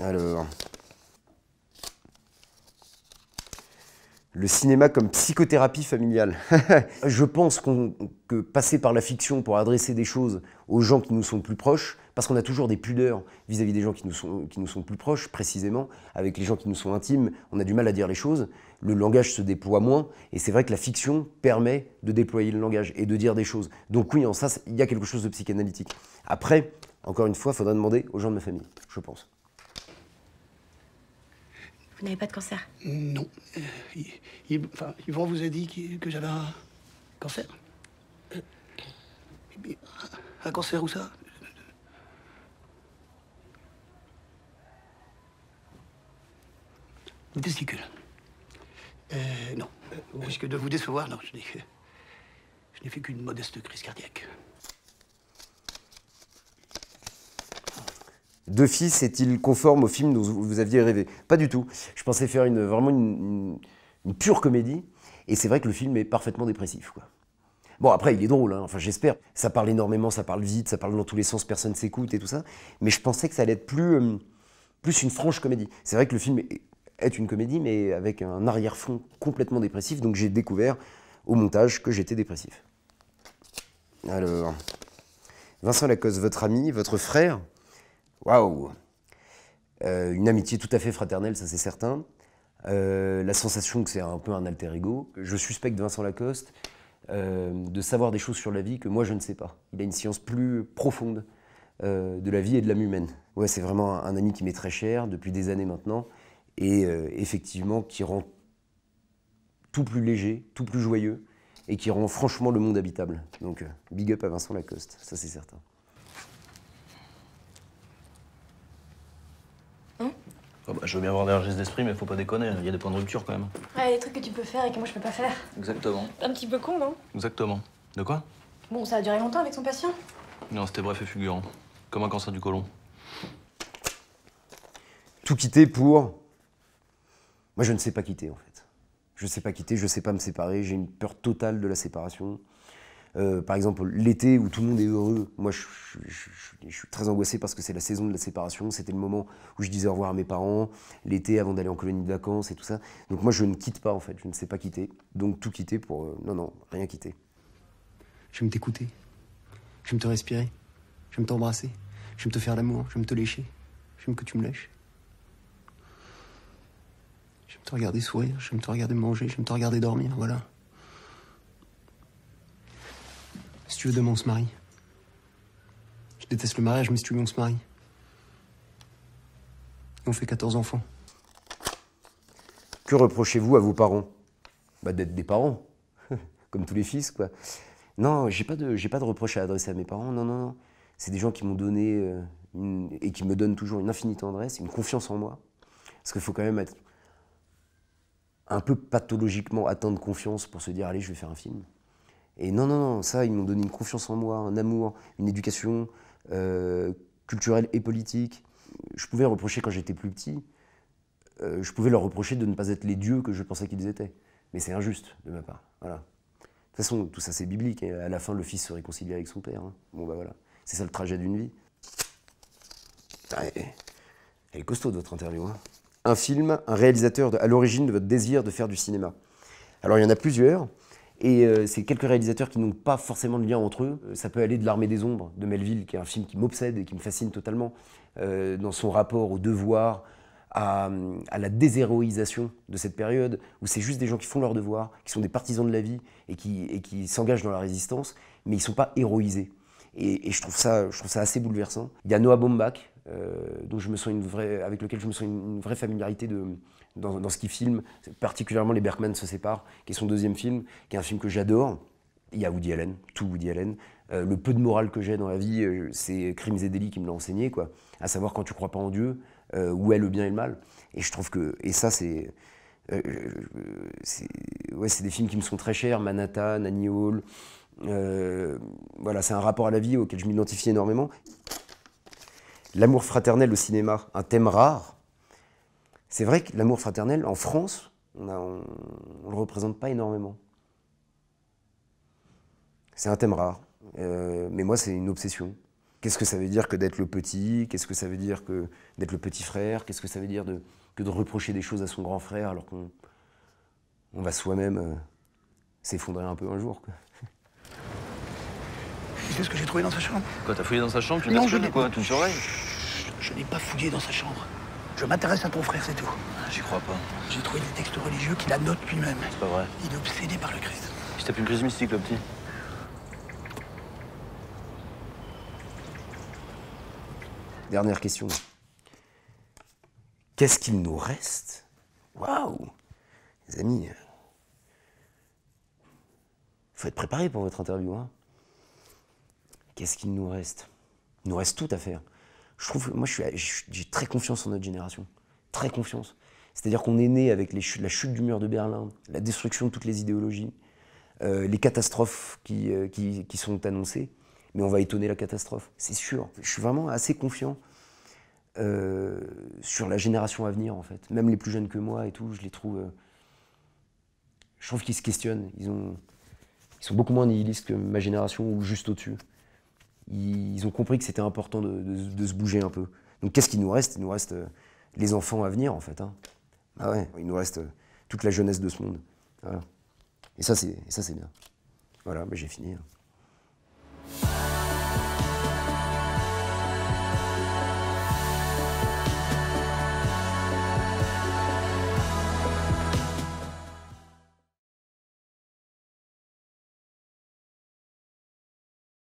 Alors. Le cinéma comme psychothérapie familiale. je pense qu'on que passer par la fiction pour adresser des choses aux gens qui nous sont plus proches, parce qu'on a toujours des pudeurs vis-à-vis des gens qui nous, sont, qui nous sont plus proches, précisément, avec les gens qui nous sont intimes, on a du mal à dire les choses, le langage se déploie moins, et c'est vrai que la fiction permet de déployer le langage et de dire des choses. Donc oui, en ça, il y a quelque chose de psychanalytique. Après, encore une fois, il faudra demander aux gens de ma famille, je pense. Vous n'avez pas de cancer Non. Euh, il, vous a dit que j'avais un cancer euh, euh, Un cancer ou ça Des testicules. non. risque de vous décevoir, non, je n'ai fait qu'une modeste crise cardiaque. deux fils est-il conforme au film dont vous aviez rêvé Pas du tout. Je pensais faire une, vraiment une, pure comédie. Et c'est vrai que le film est parfaitement dépressif. Quoi. Bon, après, il est drôle, hein. enfin, j'espère. Ça parle énormément, ça parle vite, ça parle dans tous les sens, personne ne s'écoute et tout ça. Mais je pensais que ça allait être plus, euh, plus une franche comédie. C'est vrai que le film est une comédie, mais avec un arrière-fond complètement dépressif. Donc j'ai découvert au montage que j'étais dépressif. Alors, Vincent Lacoste, votre ami, votre frère, waouh euh, Une amitié tout à fait fraternelle, ça c'est certain. Euh, la sensation que c'est un peu un alter ego. Je suspecte Vincent Lacoste euh, de savoir des choses sur la vie que moi je ne sais pas. Il a une science plus profonde de la vie et de l'âme humaine. Ouais, c'est vraiment un ami qui m'est très cher depuis des années maintenant et effectivement qui rend tout plus léger, tout plus joyeux et qui rend franchement le monde habitable. Donc big up à Vincent Lacoste, ça c'est certain. Je veux bien avoir des largesses d'esprit, mais faut pas déconner. Il y a des points de rupture quand même. Ouais, des trucs que tu peux faire et que moi je peux pas faire. Exactement. Un petit peu con, non Exactement. De quoi Bon, ça a duré longtemps avec son patient Non, c'était bref et fulgurant. Comme un cancer du côlon. Tout quitter pour. Moi, je ne sais pas quitter en fait. Je sais pas quitter, je sais pas me séparer, j'ai une peur totale de la séparation. Euh, par exemple, l'été où tout le monde est heureux, moi je, suis très angoissé parce que c'est la saison de la séparation, c'était le moment où je disais au revoir à mes parents, l'été avant d'aller en colonie de vacances et tout ça. Donc moi je ne quitte pas en fait, je ne sais pas quitter. Donc tout quitter pour... Euh, non, non, rien quitter. Je vais me t'écouter, je vais me te respirer, je vais me t'embrasser, je vais me te faire l'amour, je vais me te lécher, je me que tu me lèches. Je vais me te regarder sourire, je vais me te regarder manger, je vais me te regarder dormir, voilà. Si tu veux, demain, on se marie. Je déteste le mariage, mais si tu veux, on se marie. on fait 14 enfants. Que reprochez-vous à vos parents bah, D'être des parents, comme tous les fils, quoi. Non, j'ai pas de, j'ai pas de reproche à adresser à mes parents. Non, non, non. C'est des gens qui m'ont donné euh, et qui me donnent toujours une infinie tendresse, une confiance en moi. Parce qu'il faut quand même être un peu pathologiquement atteint de confiance pour se dire allez, je vais faire un film. Et non, non, non, ça, ils m'ont donné une confiance en moi, un amour, une éducation euh, culturelle et politique. Je pouvais reprocher quand j'étais plus petit, euh, je pouvais leur reprocher de ne pas être les dieux que je pensais qu'ils étaient. Mais c'est injuste de ma part. Voilà. De toute façon, tout ça, c'est biblique. Et hein. à la fin, le fils se réconcilie avec son père. Hein. Bon, bah voilà. C'est ça le trajet d'une vie. Ah, elle est costaud, votre interview. Hein. Un film, un réalisateur à l'origine de votre désir de faire du cinéma. Alors, il y en a plusieurs. Et euh, c'est quelques réalisateurs qui n'ont pas forcément de lien entre eux. Euh, ça peut aller de L'Armée des Ombres de Melville, qui est un film qui m'obsède et qui me fascine totalement, euh, dans son rapport au devoir, à, la déshéroïsation de cette période, où c'est juste des gens qui font leur devoir, qui sont des partisans de la vie et qui, s'engagent dans la résistance, mais ils ne sont pas héroïsés. Et, je, trouve ça, je trouve ça assez bouleversant. Il y a Noah Baumbach, euh, dont je me sens une vraie, avec lequel je me sens une, vraie familiarité de, dans, ce qu'il filme, particulièrement Les Berkman se séparent, qui est son deuxième film, qui est un film que j'adore. Il y a Woody Allen, tout Woody Allen. Euh, le peu de morale que j'ai dans la vie, euh, c'est Crimes et délits qui me l'a enseigné, quoi. À savoir quand tu crois pas en Dieu, où est le bien et le mal. Et je trouve que, et ça c'est, ouais, c'est des films qui me sont très chers, Manhattan, Annie Hall. voilà, c'est un rapport à la vie auquel je m'identifie énormément. L'amour fraternel au cinéma, un thème rare. C'est vrai que l'amour fraternel, en France, on ne le représente pas énormément. C'est un thème rare. Euh, mais moi, c'est une obsession. Qu'est-ce que ça veut dire que d'être le petit Qu'est-ce que ça veut dire que d'être le petit frère Qu'est-ce que ça veut dire que de reprocher des choses à son grand frère alors qu'on va soi-même euh, s'effondrer un peu un jour quest ce que j'ai trouvé dans sa chambre Quoi, t'as fouillé dans sa chambre Tu trouvé quoi Tu je n'ai pas fouillé dans sa chambre. Je m'intéresse à ton frère, c'est tout. Ah, j'y crois pas. J'ai trouvé des textes religieux qu'il notés lui-même. C'est pas vrai. Il est obsédé par le Christ. Il tape une crise mystique, le petit. Dernière question. Qu'est-ce qu'il nous reste Waouh Les amis, euh, faut être préparé pour votre interview. Hein Qu'est-ce qu'il nous reste Il nous reste tout à faire je trouve, moi, j'ai très confiance en notre génération. Très confiance. C'est-à-dire qu'on est né avec la chute du mur de Berlin, la destruction de toutes les idéologies, euh, les catastrophes euh, qui, sont annoncées. Mais on va étonner la catastrophe, c'est sûr. Je suis vraiment assez confiant euh, sur la génération à venir, en fait. Même les plus jeunes que moi et tout, je les trouve. je trouve qu'ils se questionnent. ils sont beaucoup moins nihilistes que ma génération ou juste au-dessus ils ont compris que c'était important de, se bouger un peu. Donc qu'est-ce qu'il nous reste Il nous reste euh, les enfants à venir, en fait. Hein. Ah il nous reste euh, toute la jeunesse de ce monde. Et ça, c'est bien. Voilà, mais j'ai fini. Hein.